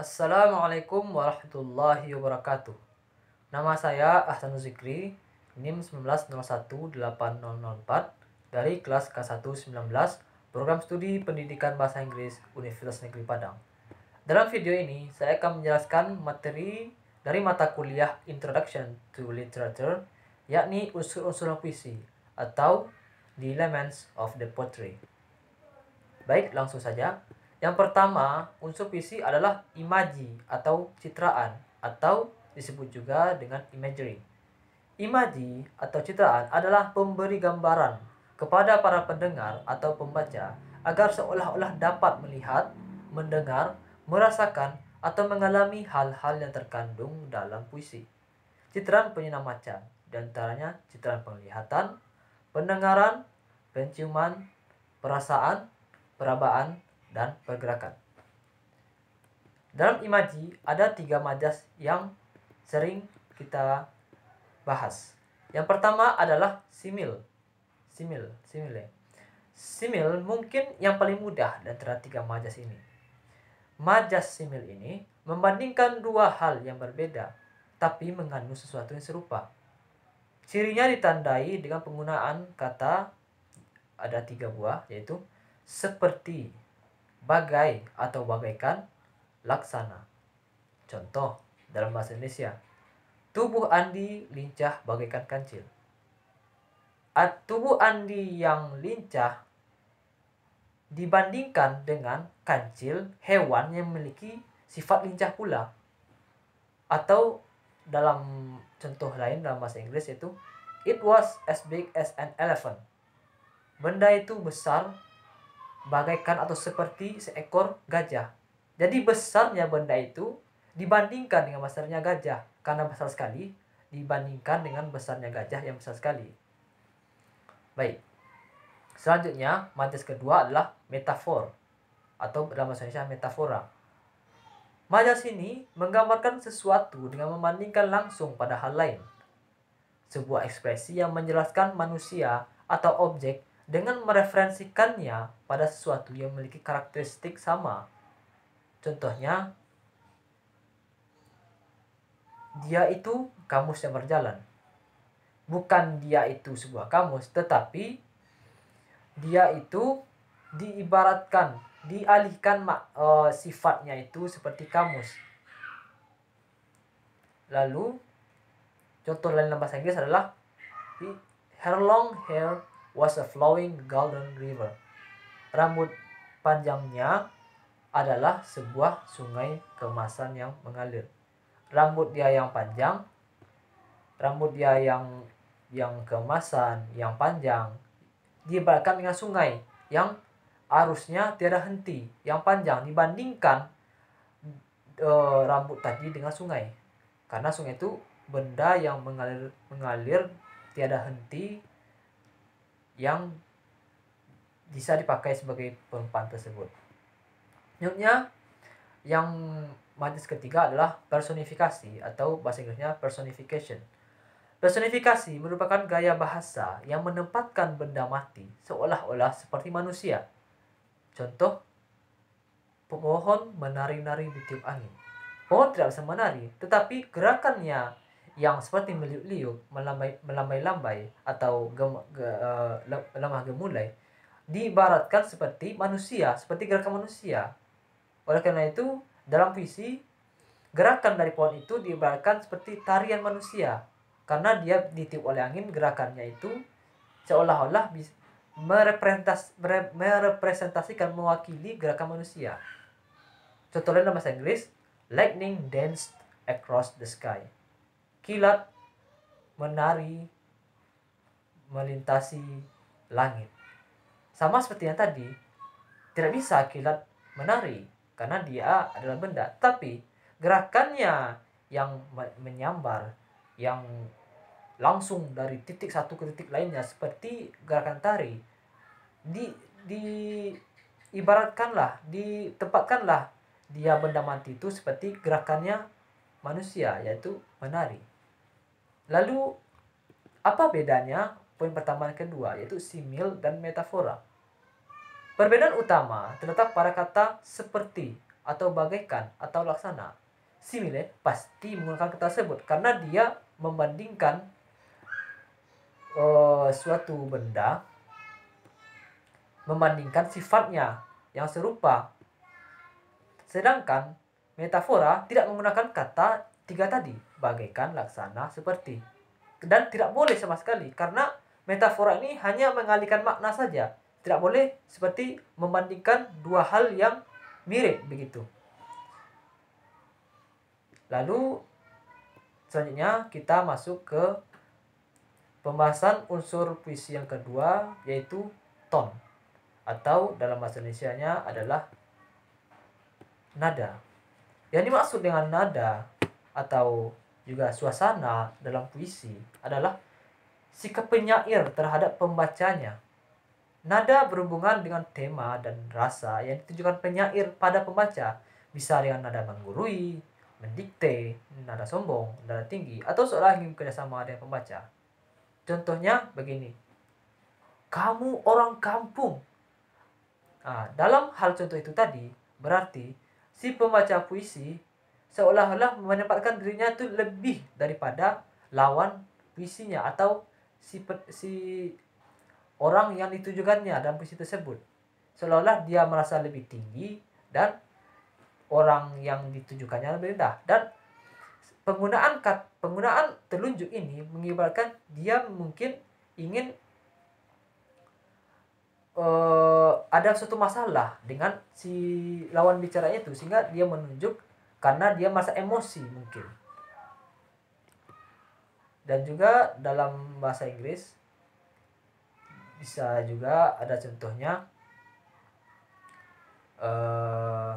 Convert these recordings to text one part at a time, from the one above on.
Assalamualaikum warahmatullahi wabarakatuh. Nama saya Ahsanu Zikri, NIM 1901-8004 dari kelas k 1 19 program studi pendidikan bahasa Inggris Universitas Negeri Padang. Dalam video ini, saya akan menjelaskan materi dari mata kuliah Introduction to Literature, yakni unsur-unsur puisi atau The Elements of the Poetry. Baik, langsung saja. Yang pertama, unsur visi adalah imaji atau citraan atau disebut juga dengan imagery. Imaji atau citraan adalah pemberi gambaran kepada para pendengar atau pembaca agar seolah-olah dapat melihat, mendengar, merasakan, atau mengalami hal-hal yang terkandung dalam puisi. Citraan punya macam, diantaranya citraan penglihatan, pendengaran, penciuman, perasaan, perabaan, dan pergerakan. Dalam imaji ada tiga majas yang sering kita bahas. Yang pertama adalah simil. Simil, simil ya. Simil mungkin yang paling mudah dan antara tiga majas ini. Majas simil ini membandingkan dua hal yang berbeda, tapi mengandung sesuatu yang serupa. Cirinya ditandai dengan penggunaan kata ada tiga buah, yaitu seperti, bagai atau bagaikan laksana. Contoh dalam bahasa Indonesia, tubuh Andi lincah bagaikan kancil. At, tubuh Andi yang lincah dibandingkan dengan kancil hewan yang memiliki sifat lincah pula. Atau dalam contoh lain dalam bahasa Inggris itu it was as big as an elephant. Benda itu besar bagaikan atau seperti seekor gajah. Jadi besarnya benda itu dibandingkan dengan besarnya gajah karena besar sekali dibandingkan dengan besarnya gajah yang besar sekali. Baik. Selanjutnya, majas kedua adalah metafor atau dalam bahasa Indonesia metafora. Majas ini menggambarkan sesuatu dengan membandingkan langsung pada hal lain. Sebuah ekspresi yang menjelaskan manusia atau objek dengan mereferensikannya pada sesuatu yang memiliki karakteristik sama. Contohnya, dia itu kamus yang berjalan. Bukan dia itu sebuah kamus, tetapi dia itu diibaratkan, dialihkan uh, sifatnya itu seperti kamus. Lalu, contoh lain dalam bahasa Inggris adalah her long hair was a flowing golden river. Rambut panjangnya adalah sebuah sungai kemasan yang mengalir. Rambut dia yang panjang, rambut dia yang yang kemasan, yang panjang, diibaratkan dengan sungai yang arusnya tiada henti, yang panjang dibandingkan e, rambut tadi dengan sungai. Karena sungai itu benda yang mengalir mengalir tiada henti yang bisa dipakai sebagai perempuan tersebut. Selanjutnya, yang majelis ketiga adalah personifikasi atau bahasa Inggrisnya personification. Personifikasi merupakan gaya bahasa yang menempatkan benda mati seolah-olah seperti manusia. Contoh, pohon menari-nari di tiup angin. Pohon tidak bisa menari, tetapi gerakannya yang seperti meliuk-liuk, melambai-lambai atau gem, ge, uh, lemah gemulai diibaratkan seperti manusia, seperti gerakan manusia. Oleh karena itu, dalam visi gerakan dari pohon itu diibaratkan seperti tarian manusia karena dia ditiup oleh angin gerakannya itu seolah-olah merepresentas, merepresentasikan mewakili gerakan manusia. contohnya dalam bahasa Inggris, lightning danced across the sky kilat, menari, melintasi langit. Sama seperti yang tadi, tidak bisa kilat menari karena dia adalah benda, tapi gerakannya yang menyambar, yang langsung dari titik satu ke titik lainnya seperti gerakan tari di di ibaratkanlah ditempatkanlah dia benda mati itu seperti gerakannya manusia yaitu menari Lalu apa bedanya poin pertama dan kedua yaitu simil dan metafora? Perbedaan utama terletak pada kata seperti atau bagaikan atau laksana. Simile eh, pasti menggunakan kata tersebut karena dia membandingkan uh, suatu benda membandingkan sifatnya yang serupa. Sedangkan metafora tidak menggunakan kata tiga tadi, bagaikan laksana seperti dan tidak boleh sama sekali karena metafora ini hanya mengalihkan makna saja tidak boleh seperti membandingkan dua hal yang mirip begitu lalu selanjutnya kita masuk ke pembahasan unsur puisi yang kedua yaitu ton atau dalam bahasa Indonesia-nya adalah nada. Yang dimaksud dengan nada atau juga suasana dalam puisi adalah sikap penyair terhadap pembacanya. Nada berhubungan dengan tema dan rasa yang ditujukan penyair pada pembaca, bisa dengan nada menggurui, mendikte, nada sombong, nada tinggi, atau seolah ingin bekerjasama dengan pembaca. Contohnya begini, kamu orang kampung. Nah, dalam hal contoh itu tadi, berarti si pembaca puisi seolah-olah menempatkan dirinya itu lebih daripada lawan visinya atau si, si orang yang ditujukannya dalam visi tersebut. Seolah-olah dia merasa lebih tinggi dan orang yang ditujukannya lebih rendah. Dan penggunaan kat, penggunaan telunjuk ini mengibarkan dia mungkin ingin uh, ada suatu masalah dengan si lawan bicaranya itu sehingga dia menunjuk karena dia masa emosi mungkin dan juga dalam bahasa Inggris bisa juga ada contohnya uh,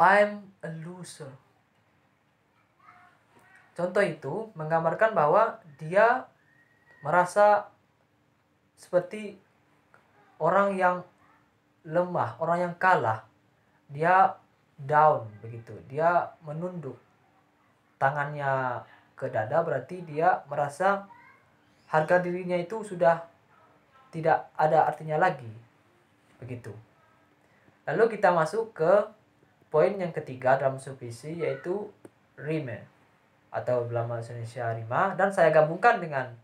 I'm a loser contoh itu menggambarkan bahwa dia merasa seperti orang yang lemah, orang yang kalah, dia down begitu dia menunduk tangannya ke dada berarti dia merasa harga dirinya itu sudah tidak ada artinya lagi begitu lalu kita masuk ke poin yang ketiga dalam sufisi yaitu rime atau dalam bahasa Indonesia rima dan saya gabungkan dengan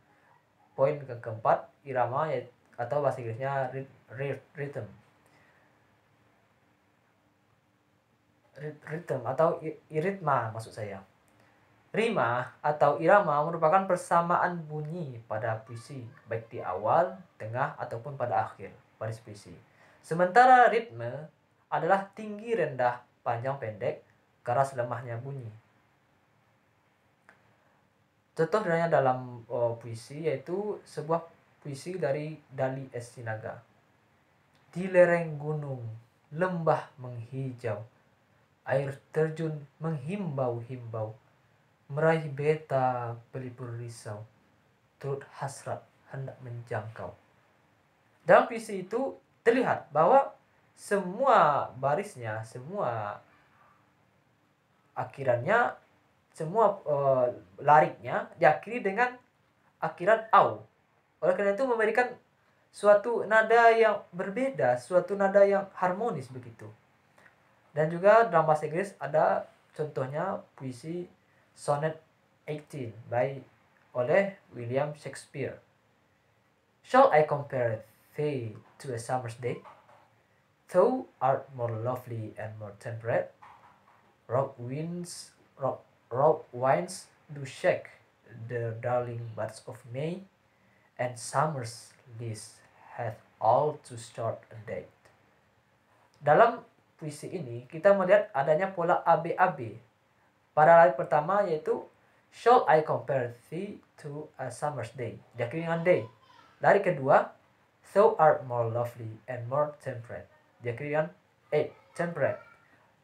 poin ke keempat irama atau bahasa Inggrisnya rhythm rhythm atau iritma maksud saya. Rima atau irama merupakan persamaan bunyi pada puisi, baik di awal, tengah, ataupun pada akhir baris puisi. Sementara ritme adalah tinggi rendah, panjang pendek, keras lemahnya bunyi. Contoh dalam oh, puisi yaitu sebuah puisi dari Dali S. Di lereng gunung, lembah menghijau, air terjun menghimbau-himbau, meraih beta pelipur risau, turut hasrat hendak menjangkau. Dalam visi itu terlihat bahwa semua barisnya, semua akhirannya, semua uh, lariknya diakhiri dengan akhiran au. Oleh karena itu memberikan suatu nada yang berbeda, suatu nada yang harmonis begitu. Dan juga dalam bahasa Inggris ada contohnya puisi Sonnet 18 by oleh William Shakespeare. Shall I compare thee to a summer's day? Thou art more lovely and more temperate. Rock winds, rock, rock winds do shake the darling buds of May, and summer's lease hath all to start a date. Dalam puisi ini, kita melihat adanya pola ABAB. Pada lain pertama yaitu Shall I compare thee to a summer's day? Diakhiri dengan day. Lari kedua, So are more lovely and more temperate. Diakhiri dengan eight, temperate.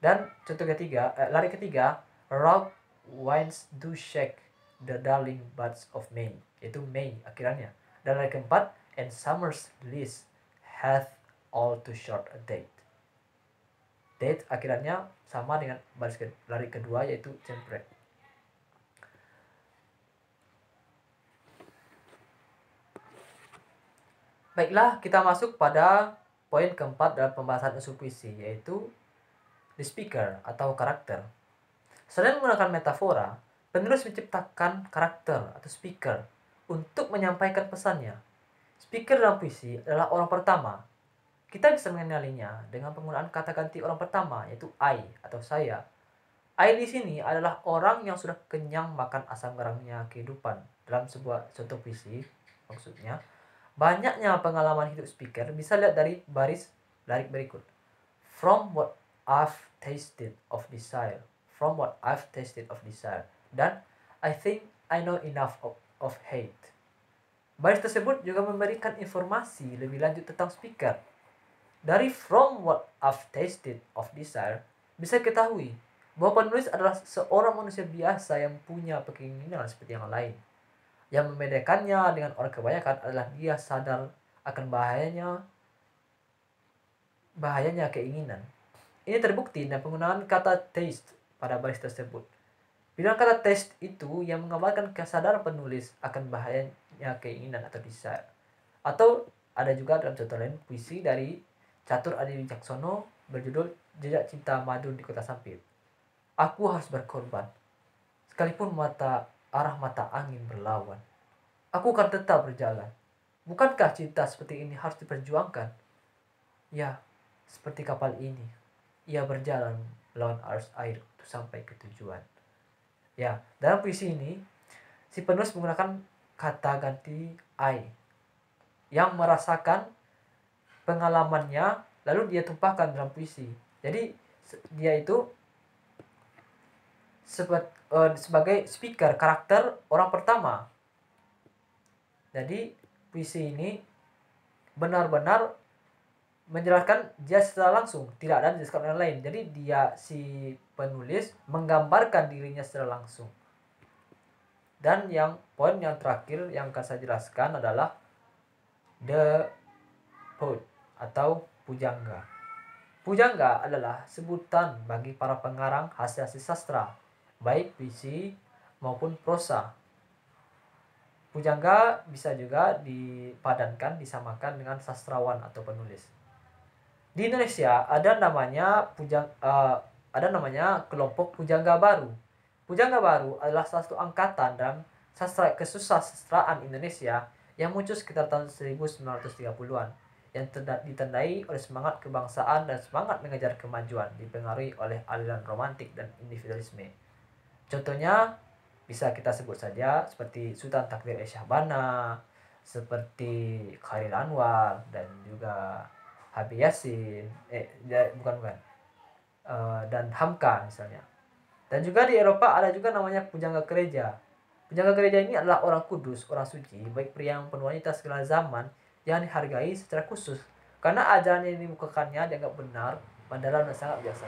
Dan contoh ketiga, eh, lari ketiga, Rock winds do shake the darling buds of May. Itu May akhirannya. Dan lari keempat, And summer's lease hath all too short a day. Tate akhirnya sama dengan baris ke lari kedua yaitu jempret. Baiklah, kita masuk pada poin keempat dalam pembahasan unsur puisi, yaitu the speaker atau karakter. Selain menggunakan metafora, penulis menciptakan karakter atau speaker untuk menyampaikan pesannya. Speaker dalam puisi adalah orang pertama kita bisa mengenalinya dengan penggunaan kata ganti orang pertama yaitu I atau saya. I di sini adalah orang yang sudah kenyang makan asam garamnya kehidupan. Dalam sebuah contoh puisi maksudnya, banyaknya pengalaman hidup speaker bisa lihat dari baris lirik berikut. From what I've tasted of desire. From what I've tasted of desire. Dan I think I know enough of, of hate. Baris tersebut juga memberikan informasi lebih lanjut tentang speaker dari From What I've Tasted of Desire, bisa ketahui bahwa penulis adalah seorang manusia biasa yang punya keinginan seperti yang lain. Yang membedakannya dengan orang kebanyakan adalah dia sadar akan bahayanya bahayanya keinginan. Ini terbukti dengan penggunaan kata taste pada baris tersebut. Bila kata taste itu yang menggambarkan kesadaran penulis akan bahayanya keinginan atau desire. Atau ada juga dalam contoh lain puisi dari Catur Adi Wicaksono berjudul Jejak Cinta Madun di Kota Sampit. Aku harus berkorban, sekalipun mata arah mata angin berlawan. Aku akan tetap berjalan. Bukankah cinta seperti ini harus diperjuangkan? Ya, seperti kapal ini, ia berjalan melawan arus air untuk sampai ke tujuan. Ya, dalam puisi ini, si penulis menggunakan kata ganti I yang merasakan pengalamannya lalu dia tumpahkan dalam puisi jadi dia itu eh, sebagai speaker karakter orang pertama jadi puisi ini benar-benar menjelaskan dia secara langsung tidak ada jelaskan orang lain jadi dia si penulis menggambarkan dirinya secara langsung dan yang poin yang terakhir yang akan saya jelaskan adalah the poet atau pujangga. Pujangga adalah sebutan bagi para pengarang hasil-hasil sastra, baik puisi maupun prosa. Pujangga bisa juga dipadankan, disamakan dengan sastrawan atau penulis. Di Indonesia ada namanya pujang, uh, ada namanya kelompok pujangga baru. Pujangga baru adalah salah satu angkatan dan sastra sastraan Indonesia yang muncul sekitar tahun 1930-an yang ditandai oleh semangat kebangsaan dan semangat mengejar kemajuan dipengaruhi oleh aliran romantik dan individualisme. Contohnya bisa kita sebut saja seperti Sultan Takdir Bana, seperti Khalil Anwar dan juga Habib Yasin, eh bukan bukan, uh, dan Hamka misalnya. Dan juga di Eropa ada juga namanya pujangga gereja. Pujangga gereja ini adalah orang kudus, orang suci, baik pria maupun wanita segala zaman yang dihargai secara khusus karena ajaran yang dimukakannya dianggap benar padahal dan sangat biasa.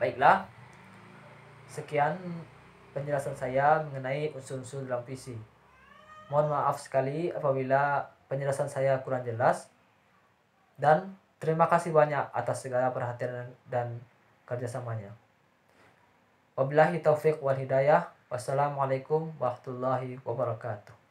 Baiklah, sekian penjelasan saya mengenai unsur-unsur dalam visi. Mohon maaf sekali apabila penjelasan saya kurang jelas dan terima kasih banyak atas segala perhatian dan kerjasamanya. Wabillahi taufik wal hidayah. Wassalamualaikum warahmatullahi wabarakatuh.